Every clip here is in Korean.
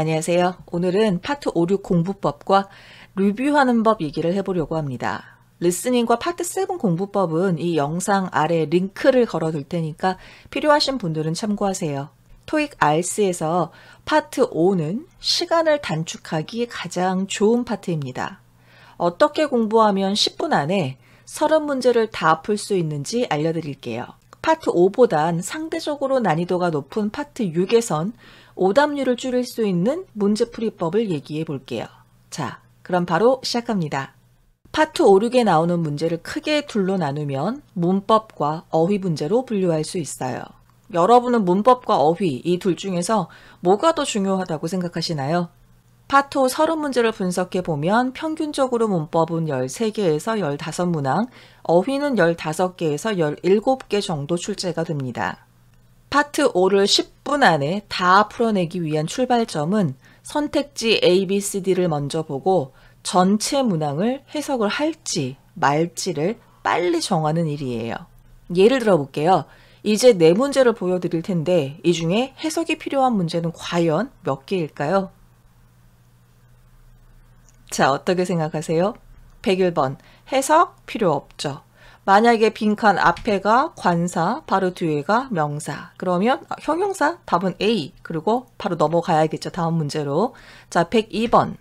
안녕하세요. 오늘은 파트 5, 6 공부법과 리뷰하는 법 얘기를 해보려고 합니다. 리스닝과 파트 7 공부법은 이 영상 아래 링크를 걸어둘 테니까 필요하신 분들은 참고하세요. 토익 RC에서 파트 5는 시간을 단축하기 가장 좋은 파트입니다. 어떻게 공부하면 10분 안에 30문제를 다 풀 수 있는지 알려드릴게요. 파트 5보단 상대적으로 난이도가 높은 파트 6에선 오답률을 줄일 수 있는 문제풀이법을 얘기해 볼게요. 자, 그럼 바로 시작합니다. 파트 5, 6에 나오는 문제를 크게 둘로 나누면 문법과 어휘 문제로 분류할 수 있어요. 여러분은 문법과 어휘 이 둘 중에서 뭐가 더 중요하다고 생각하시나요? 파트 30문제를 분석해 보면 평균적으로 문법은 13개에서 15문항, 어휘는 15개에서 17개 정도 출제가 됩니다. 파트 5를 10분 안에 다 풀어내기 위한 출발점은 선택지 A, B, C, D를 먼저 보고 전체 문항을 해석을 할지 말지를 빨리 정하는 일이에요. 예를 들어 볼게요. 이제 네 문제를 보여드릴 텐데 이 중에 해석이 필요한 문제는 과연 몇 개일까요? 자, 어떻게 생각하세요? 101번 해석 필요 없죠. 만약에 빈칸 앞에가 관사, 바로 뒤에가 명사. 그러면 형용사 답은 A. 그리고 바로 넘어가야겠죠. 다음 문제로. 자, 102번.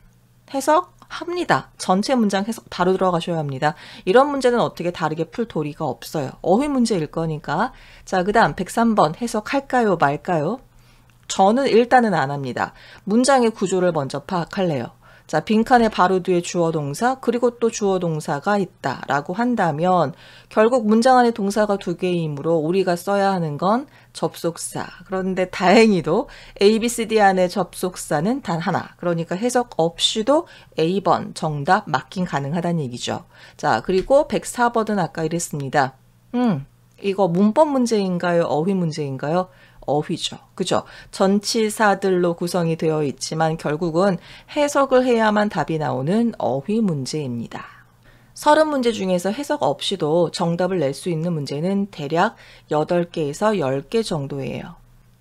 해석 합니다. 전체 문장 해석 바로 들어가셔야 합니다. 이런 문제는 어떻게 다르게 풀 도리가 없어요. 어휘 문제일 거니까. 자, 그다음 103번 해석할까요, 말까요? 저는 일단은 안 합니다. 문장의 구조를 먼저 파악할래요. 자, 빈칸의 바로 뒤에 주어 동사 그리고 또 주어 동사가 있다라고 한다면 결국 문장 안에 동사가 두 개이므로 우리가 써야 하는 건 접속사. 그런데 다행히도 A, B, C, D 안에 접속사는 단 하나. 그러니까 해석 없이도 A번 정답 맞긴 가능하다는 얘기죠. 자, 그리고 104번은 아까 이랬습니다. 음, 이거 문법 문제인가요? 어휘 문제인가요? 어휘죠. 그죠? 전치사들로 구성이 되어 있지만 결국은 해석을 해야만 답이 나오는 어휘 문제입니다. 서른 문제 중에서 해석 없이도 정답을 낼 수 있는 문제는 대략 8개에서 10개 정도예요.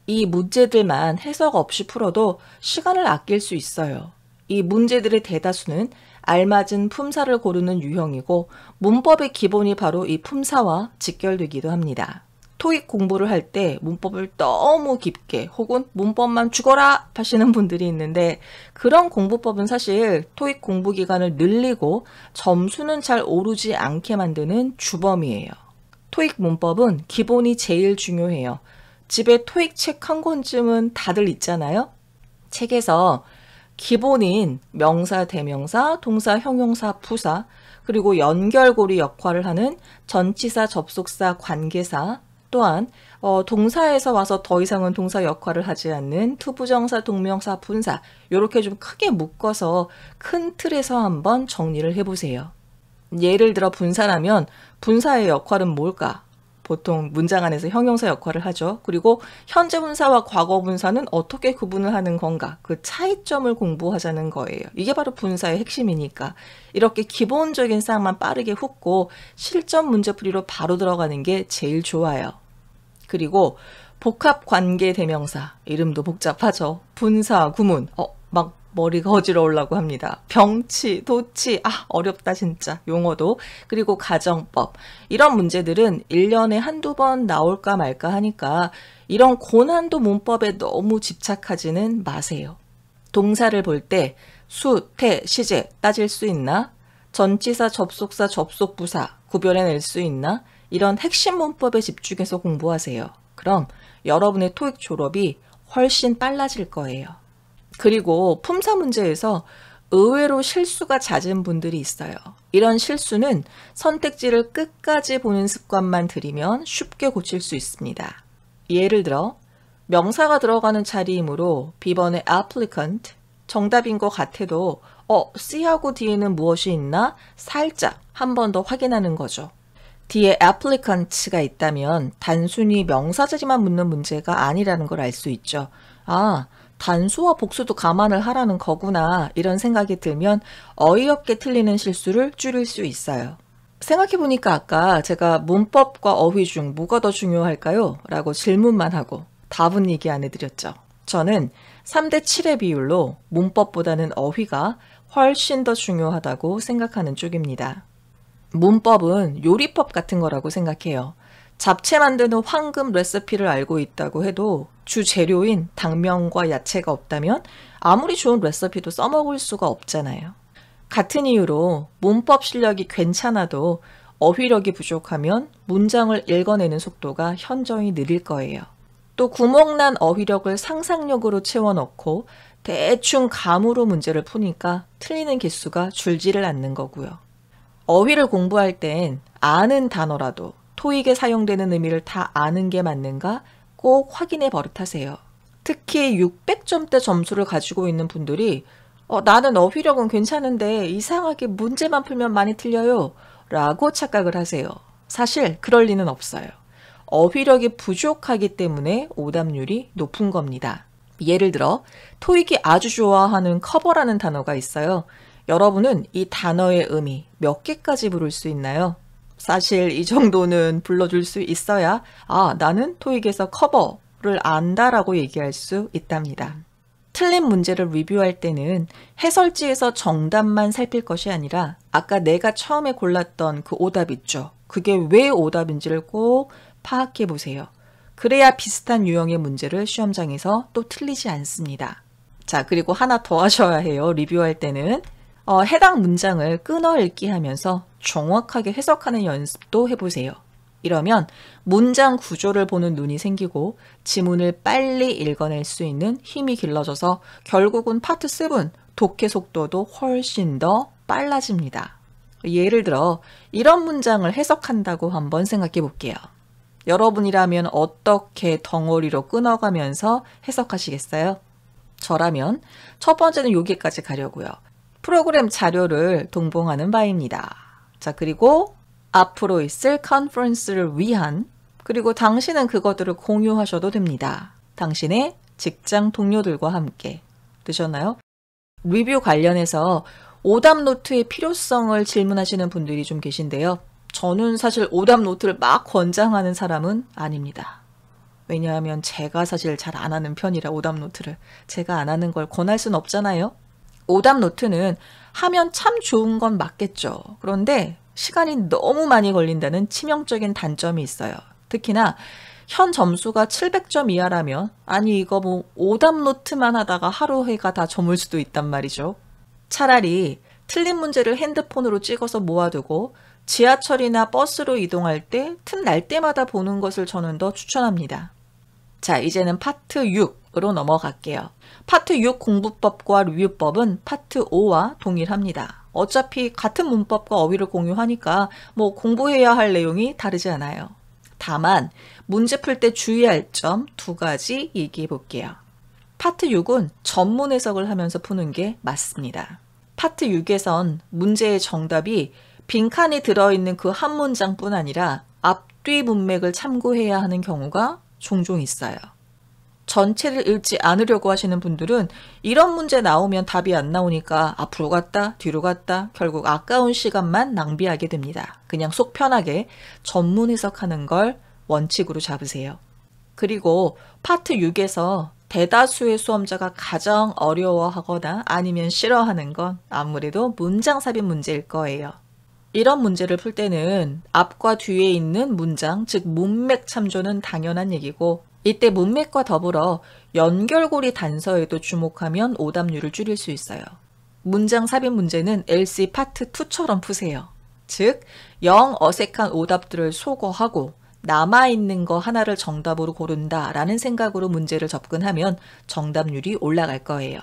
이 문제들만 해석 없이 풀어도 시간을 아낄 수 있어요. 이 문제들의 대다수는 알맞은 품사를 고르는 유형이고 문법의 기본이 바로 이 품사와 직결되기도 합니다. 토익 공부를 할 때 문법을 너무 깊게 혹은 문법만 죽어라 하시는 분들이 있는데 그런 공부법은 사실 토익 공부 기간을 늘리고 점수는 잘 오르지 않게 만드는 주범이에요. 토익 문법은 기본이 제일 중요해요. 집에 토익 책 한 권쯤은 다들 있잖아요. 책에서 기본인 명사, 대명사, 동사, 형용사, 부사, 그리고 연결고리 역할을 하는 전치사, 접속사, 관계사, 또한 어, 동사에서 와서 더 이상은 동사 역할을 하지 않는 투부정사, 동명사, 분사 이렇게 좀 크게 묶어서 큰 틀에서 한번 정리를 해보세요. 예를 들어 분사라면 분사의 역할은 뭘까? 보통 문장 안에서 형용사 역할을 하죠. 그리고 현재 분사와 과거 분사는 어떻게 구분을 하는 건가? 그 차이점을 공부하자는 거예요. 이게 바로 분사의 핵심이니까. 이렇게 기본적인 쌍만 빠르게 훑고 실전 문제풀이로 바로 들어가는 게 제일 좋아요. 그리고 복합 관계 대명사. 이름도 복잡하죠. 분사, 구문. 어, 머리가 어지러울라고 합니다. 병치, 도치, 아, 어렵다, 진짜. 용어도. 그리고 가정법. 이런 문제들은 1년에 한두 번 나올까 말까 하니까 이런 고난도 문법에 너무 집착하지는 마세요. 동사를 볼 때 수, 태, 시제 따질 수 있나? 전치사, 접속사, 접속부사 구별해낼 수 있나? 이런 핵심 문법에 집중해서 공부하세요. 그럼 여러분의 토익 졸업이 훨씬 빨라질 거예요. 그리고 품사 문제에서 의외로 실수가 잦은 분들이 있어요. 이런 실수는 선택지를 끝까지 보는 습관만 들이면 쉽게 고칠 수 있습니다. 예를 들어 명사가 들어가는 자리이므로 비번의 applicant 정답인 것 같아도 어 C하고 D에는 무엇이 있나 살짝 한 번 더 확인하는 거죠. 뒤에 applicant가 있다면 단순히 명사자리만 묻는 문제가 아니라는 걸 알 수 있죠. 아, 단수와 복수도 감안을 하라는 거구나 이런 생각이 들면 어이없게 틀리는 실수를 줄일 수 있어요. 생각해보니까 아까 제가 문법과 어휘 중 뭐가 더 중요할까요? 라고 질문만 하고 답은 얘기 안 해드렸죠. 저는 3대 7의 비율로 문법보다는 어휘가 훨씬 더 중요하다고 생각하는 쪽입니다. 문법은 요리법 같은 거라고 생각해요. 잡채 만드는 황금 레시피를 알고 있다고 해도 주 재료인 당면과 야채가 없다면 아무리 좋은 레시피도 써먹을 수가 없잖아요. 같은 이유로 문법 실력이 괜찮아도 어휘력이 부족하면 문장을 읽어내는 속도가 현저히 느릴 거예요. 또 구멍난 어휘력을 상상력으로 채워넣고 대충 감으로 문제를 푸니까 틀리는 개수가 줄지를 않는 거고요. 어휘를 공부할 땐 아는 단어라도 토익에 사용되는 의미를 다 아는 게 맞는가 꼭 확인해 버릇하세요. 특히 600점대 점수를 가지고 있는 분들이 어, 나는 어휘력은 괜찮은데 이상하게 문제만 풀면 많이 틀려요 라고 착각을 하세요. 사실 그럴 리는 없어요. 어휘력이 부족하기 때문에 오답률이 높은 겁니다. 예를 들어 토익이 아주 좋아하는 커버라는 단어가 있어요. 여러분은 이 단어의 의미 몇 개까지 부를 수 있나요? 사실 이 정도는 불러줄 수 있어야 아 나는 토익에서 커버를 안다라고 얘기할 수 있답니다. 틀린 문제를 리뷰할 때는 해설지에서 정답만 살필 것이 아니라 아까 내가 처음에 골랐던 그 오답 있죠. 그게 왜 오답인지를 꼭 파악해 보세요. 그래야 비슷한 유형의 문제를 시험장에서 또 틀리지 않습니다. 자, 그리고 하나 더 하셔야 해요. 리뷰할 때는 어, 해당 문장을 끊어 읽기 하면서 정확하게 해석하는 연습도 해보세요. 이러면 문장 구조를 보는 눈이 생기고 지문을 빨리 읽어낼 수 있는 힘이 길러져서 결국은 파트 7 독해 속도도 훨씬 더 빨라집니다. 예를 들어 이런 문장을 해석한다고 한번 생각해 볼게요. 여러분이라면 어떻게 덩어리로 끊어가면서 해석하시겠어요? 저라면 첫 번째는 여기까지 가려고요. 프로그램 자료를 동봉하는 바입니다. 자, 그리고 앞으로 있을 컨퍼런스를 위한 그리고 당신은 그것들을 공유하셔도 됩니다. 당신의 직장 동료들과 함께. 되셨나요? 리뷰 관련해서 오답 노트의 필요성을 질문하시는 분들이 좀 계신데요. 저는 사실 오답 노트를 막 권장하는 사람은 아닙니다. 왜냐하면 제가 사실 잘 안 하는 편이라 오답 노트를 제가 안 하는 걸 권할 순 없잖아요. 오답 노트는 하면 참 좋은 건 맞겠죠. 그런데 시간이 너무 많이 걸린다는 치명적인 단점이 있어요. 특히나 현 점수가 700점 이하라면 아니 이거 뭐 오답 노트만 하다가 하루 해가 다 저물 수도 있단 말이죠. 차라리 틀린 문제를 핸드폰으로 찍어서 모아두고 지하철이나 버스로 이동할 때 틈날 때마다 보는 것을 저는 더 추천합니다. 자, 이제는 파트 6으로 넘어갈게요. 파트 6 공부법과 리뷰법은 파트 5와 동일합니다. 어차피 같은 문법과 어휘를 공유하니까 뭐 공부해야 할 내용이 다르지 않아요. 다만 문제 풀 때 주의할 점 두 가지 얘기해 볼게요. 파트 6은 전문 해석을 하면서 푸는 게 맞습니다. 파트 6에선 문제의 정답이 빈칸이 들어있는 그 한 문장뿐 아니라 앞뒤 문맥을 참고해야 하는 경우가 종종 있어요. 전체를 읽지 않으려고 하시는 분들은 이런 문제 나오면 답이 안 나오니까 앞으로 갔다 뒤로 갔다 결국 아까운 시간만 낭비하게 됩니다. 그냥 속 편하게 전문 해석하는 걸 원칙으로 잡으세요. 그리고 파트 6에서 대다수의 수험자가 가장 어려워하거나 아니면 싫어하는 건 아무래도 문장 삽입 문제일 거예요. 이런 문제를 풀 때는 앞과 뒤에 있는 문장, 즉 문맥 참조는 당연한 얘기고 이때 문맥과 더불어 연결고리 단서에도 주목하면 오답률을 줄일 수 있어요. 문장 삽입 문제는 LC 파트 2처럼 푸세요. 즉, 영 어색한 오답들을 소거하고 남아있는 거 하나를 정답으로 고른다라는 생각으로 문제를 접근하면 정답률이 올라갈 거예요.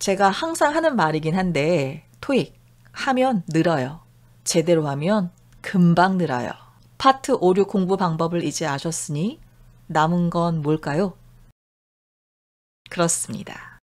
제가 항상 하는 말이긴 한데 토익 하면 늘어요. 제대로 하면 금방 늘어요. 파트 오류 공부 방법을 이제 아셨으니 남은 건 뭘까요? 그렇습니다.